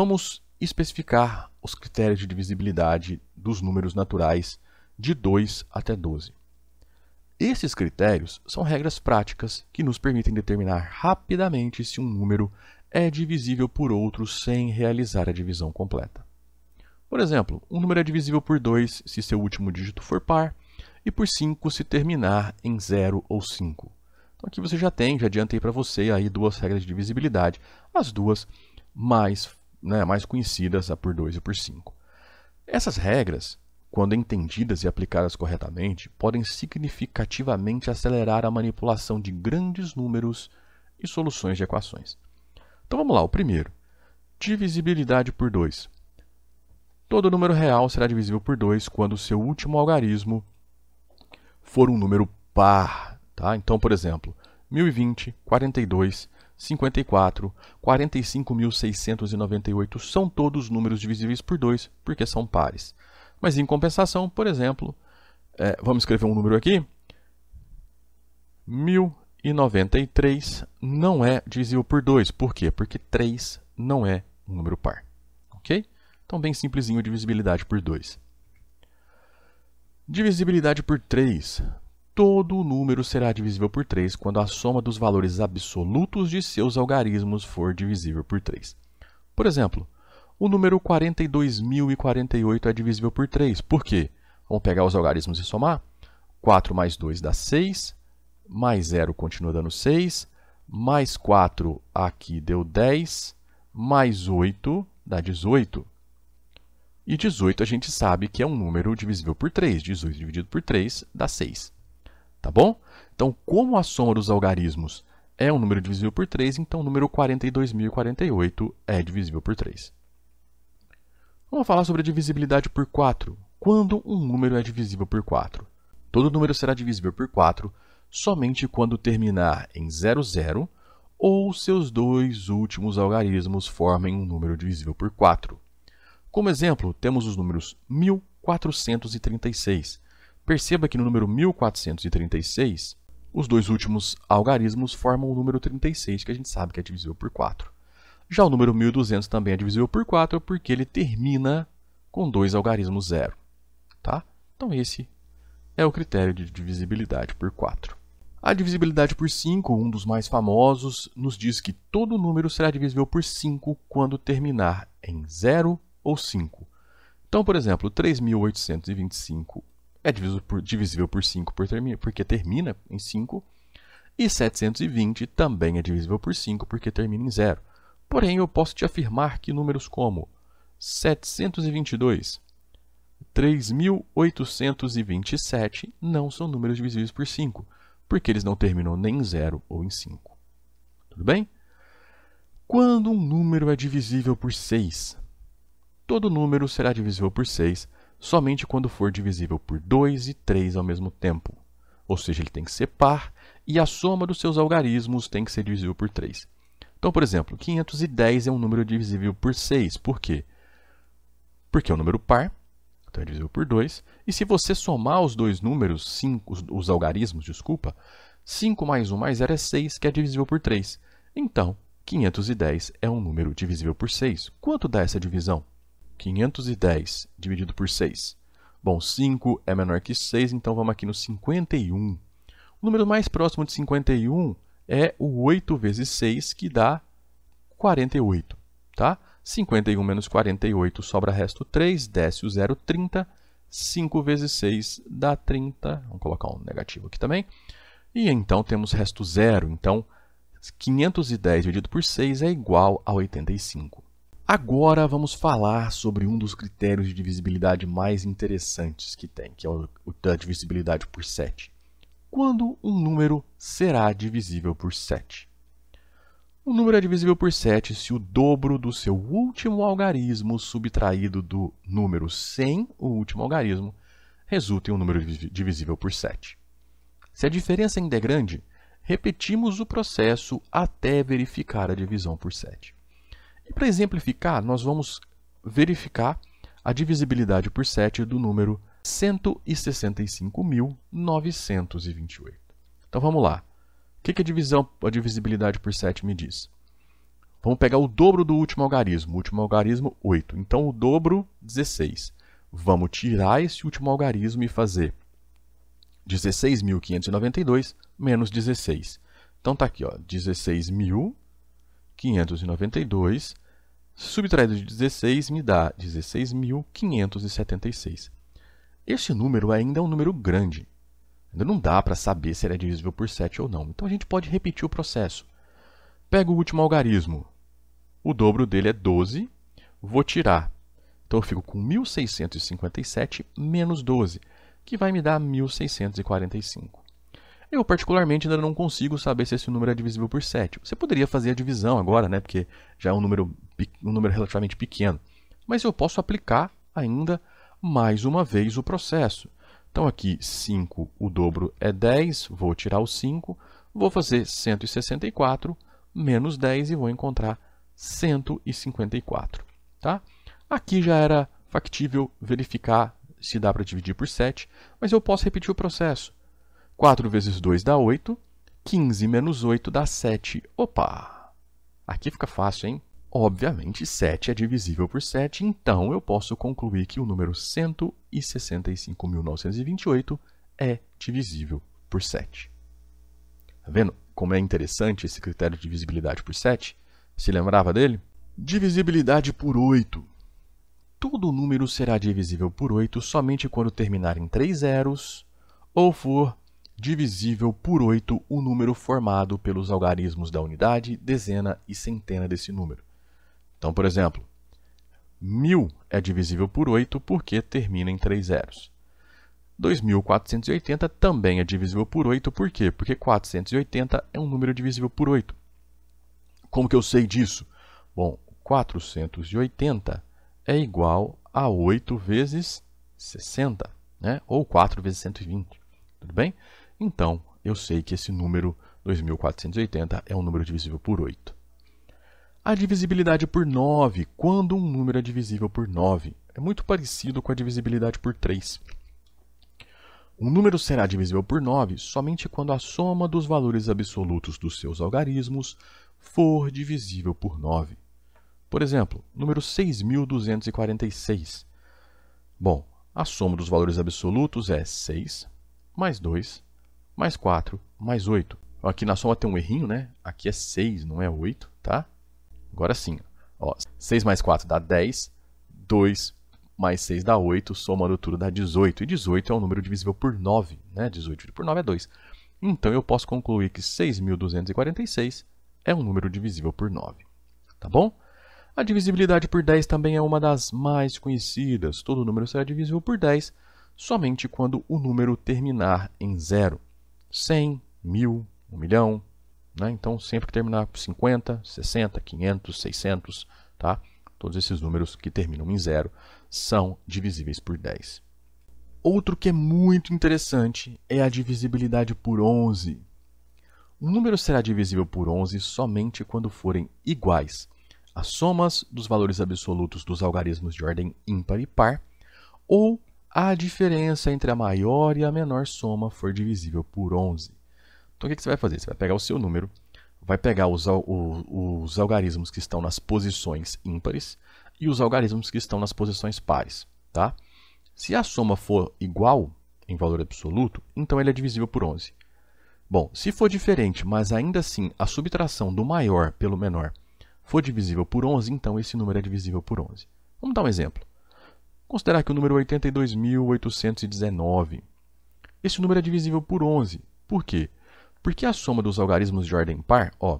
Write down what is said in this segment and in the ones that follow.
Vamos especificar os critérios de divisibilidade dos números naturais de 2 até 12. Esses critérios são regras práticas que nos permitem determinar rapidamente se um número é divisível por outro sem realizar a divisão completa. Por exemplo, um número é divisível por 2 se seu último dígito for par e por 5 se terminar em 0 ou 5. Então aqui você já tem, já adiantei para você aí duas regras de divisibilidade, as duas mais né, mais conhecidas, a por 2 e por 5. Essas regras, quando entendidas e aplicadas corretamente, podem significativamente acelerar a manipulação de grandes números e soluções de equações. Então vamos lá, o primeiro. Divisibilidade por 2. Todo número real será divisível por 2 quando o seu último algarismo for um número par. Tá? Então, por exemplo, 1020, 42 54, 45.698 são todos números divisíveis por 2, porque são pares. Mas em compensação, por exemplo, é, vamos escrever um número aqui. 1093 não é divisível por 2. Por quê? Porque 3 não é um número par. Ok? Então, bem simplesinho, divisibilidade por 2. Divisibilidade por 3 todo o número será divisível por 3 quando a soma dos valores absolutos de seus algarismos for divisível por 3. Por exemplo, o número 42.048 é divisível por 3. Por quê? Vamos pegar os algarismos e somar. 4 mais 2 dá 6, mais 0 continua dando 6, mais 4 aqui deu 10, mais 8 dá 18. E 18 a gente sabe que é um número divisível por 3. 18 dividido por 3 dá 6 tá bom? Então, como a soma dos algarismos é um número divisível por 3, então o número 42.048 é divisível por 3. Vamos falar sobre a divisibilidade por 4. Quando um número é divisível por 4? Todo número será divisível por 4 somente quando terminar em 00, ou seus dois últimos algarismos formem um número divisível por 4. Como exemplo, temos os números 1436, Perceba que no número 1436, os dois últimos algarismos formam o número 36, que a gente sabe que é divisível por 4. Já o número 1200 também é divisível por 4 porque ele termina com dois algarismos zero. Tá? Então esse é o critério de divisibilidade por 4. A divisibilidade por 5, um dos mais famosos, nos diz que todo número será divisível por 5 quando terminar em 0 ou 5. Então, por exemplo, 3.825 é divisível por 5 por termina, porque termina em 5, e 720 também é divisível por 5 porque termina em 0. Porém, eu posso te afirmar que números como 722, 3827 não são números divisíveis por 5, porque eles não terminam nem em 0 ou em 5. Tudo bem? Quando um número é divisível por 6, todo número será divisível por 6 somente quando for divisível por 2 e 3 ao mesmo tempo. Ou seja, ele tem que ser par e a soma dos seus algarismos tem que ser divisível por 3. Então, por exemplo, 510 é um número divisível por 6. Por quê? Porque é um número par, então é divisível por 2. E se você somar os dois números, 5, os, os algarismos, desculpa, 5 mais 1 mais 0 é 6, que é divisível por 3. Então, 510 é um número divisível por 6. Quanto dá essa divisão? 510 dividido por 6. Bom, 5 é menor que 6, então vamos aqui no 51. O número mais próximo de 51 é o 8 vezes 6, que dá 48. Tá? 51 menos 48 sobra resto 3, desce o 0, 30. 5 vezes 6 dá 30. Vamos colocar um negativo aqui também. E então temos resto 0. Então, 510 dividido por 6 é igual a 85. Agora vamos falar sobre um dos critérios de divisibilidade mais interessantes que tem, que é o da divisibilidade por 7. Quando um número será divisível por 7? Um número é divisível por 7 se o dobro do seu último algarismo subtraído do número sem o último algarismo resulta em um número divisível por 7. Se a diferença ainda é grande, repetimos o processo até verificar a divisão por 7. E para exemplificar, nós vamos verificar a divisibilidade por 7 do número 165.928. Então vamos lá. O que, a, divisão, a divisibilidade por 7 me diz? Vamos pegar o dobro do último algarismo, o último algarismo 8. Então o dobro 16. Vamos tirar esse último algarismo e fazer 16.592 menos 16. Então está aqui, ó, 592, subtraído de 16, me dá 16.576. Este número ainda é um número grande. Ainda não dá para saber se ele é divisível por 7 ou não, então a gente pode repetir o processo. Pega o último algarismo. O dobro dele é 12, vou tirar. Então eu fico com 1.657 menos 12, que vai me dar 1.645. Eu, particularmente, ainda não consigo saber se esse número é divisível por 7. Você poderia fazer a divisão agora, né? Porque já é um número, um número relativamente pequeno. Mas eu posso aplicar ainda mais uma vez o processo. Então, aqui, 5, o dobro é 10, vou tirar o 5, vou fazer 164 menos 10 e vou encontrar 154. Tá? Aqui já era factível verificar se dá para dividir por 7, mas eu posso repetir o processo. 4 vezes 2 dá 8. 15 menos 8 dá 7. Opa! Aqui fica fácil, hein? Obviamente, 7 é divisível por 7, então eu posso concluir que o número 165.928 é divisível por 7. Está vendo como é interessante esse critério de divisibilidade por 7? Se lembrava dele? Divisibilidade por 8. Todo número será divisível por 8 somente quando terminar em 3 zeros ou for divisível por 8 o número formado pelos algarismos da unidade, dezena e centena desse número. Então, por exemplo, 1000 é divisível por 8 porque termina em 3 zeros. 2480 também é divisível por 8, por quê? Porque 480 é um número divisível por 8. Como que eu sei disso? Bom, 480 é igual a 8 vezes 60, né? ou 4 vezes 120, tudo bem? Então, eu sei que esse número 2480 é um número divisível por 8. A divisibilidade por 9, quando um número é divisível por 9, é muito parecido com a divisibilidade por 3. Um número será divisível por 9 somente quando a soma dos valores absolutos dos seus algarismos for divisível por 9. Por exemplo, número 6.246. Bom, a soma dos valores absolutos é 6 mais 2 mais 4, mais 8. Aqui na soma tem um errinho, né? Aqui é 6, não é 8, tá? Agora sim. Ó, 6 mais 4 dá 10, 2 mais 6 dá 8, somando tudo dá 18. E 18 é um número divisível por 9, né? 18 por 9 é 2. Então, eu posso concluir que 6.246 é um número divisível por 9. Tá bom? A divisibilidade por 10 também é uma das mais conhecidas. Todo número será divisível por 10 somente quando o número terminar em zero. 100, 1000, 1 milhão. Né? Então, sempre que terminar por 50, 60, 500, 600, tá? todos esses números que terminam em zero são divisíveis por 10. Outro que é muito interessante é a divisibilidade por 11. Um número será divisível por 11 somente quando forem iguais as somas dos valores absolutos dos algarismos de ordem ímpar e par ou a diferença entre a maior e a menor soma for divisível por 11. Então, o que você vai fazer? Você vai pegar o seu número, vai pegar os, os algarismos que estão nas posições ímpares e os algarismos que estão nas posições pares. Tá? Se a soma for igual em valor absoluto, então ele é divisível por 11. Bom, se for diferente, mas ainda assim a subtração do maior pelo menor for divisível por 11, então esse número é divisível por 11. Vamos dar um exemplo. Considerar aqui o número 82.819. É Esse número é divisível por 11. Por quê? Porque a soma dos algarismos de ordem par, ó,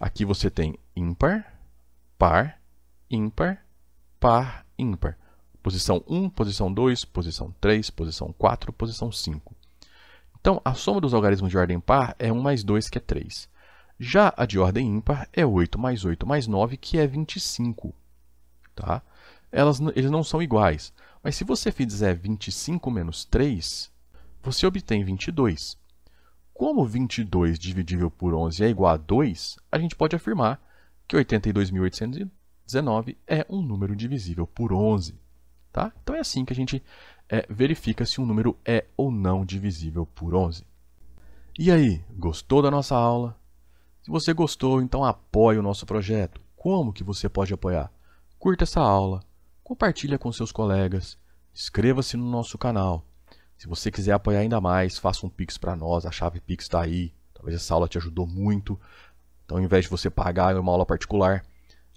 aqui você tem ímpar, par, ímpar, par, ímpar. Posição 1, posição 2, posição 3, posição 4, posição 5. Então, a soma dos algarismos de ordem par é 1 mais 2, que é 3. Já a de ordem ímpar é 8 mais 8 mais 9, que é 25. Tá? elas, eles não são iguais. Mas se você fizer 25 menos 3, você obtém 22. Como 22 dividível por 11 é igual a 2, a gente pode afirmar que 82.819 é um número divisível por 11. Tá? Então é assim que a gente é, verifica se um número é ou não divisível por 11. E aí, gostou da nossa aula? Se você gostou, então apoie o nosso projeto. Como que você pode apoiar? Curta essa aula, compartilhe com seus colegas, inscreva-se no nosso canal. Se você quiser apoiar ainda mais, faça um Pix para nós, a chave Pix está aí. Talvez essa aula te ajudou muito. Então, ao invés de você pagar uma aula particular,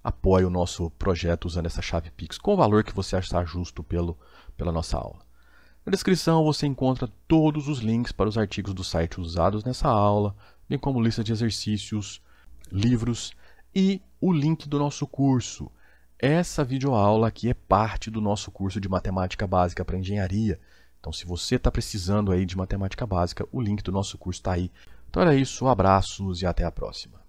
apoie o nosso projeto usando essa chave Pix, com o valor que você achar justo pelo, pela nossa aula. Na descrição você encontra todos os links para os artigos do site usados nessa aula, bem como lista de exercícios, livros e o link do nosso curso. Essa videoaula aqui é parte do nosso curso de Matemática Básica para Engenharia. Então, se você está precisando aí de Matemática Básica, o link do nosso curso está aí. Então, era isso, abraços e até a próxima.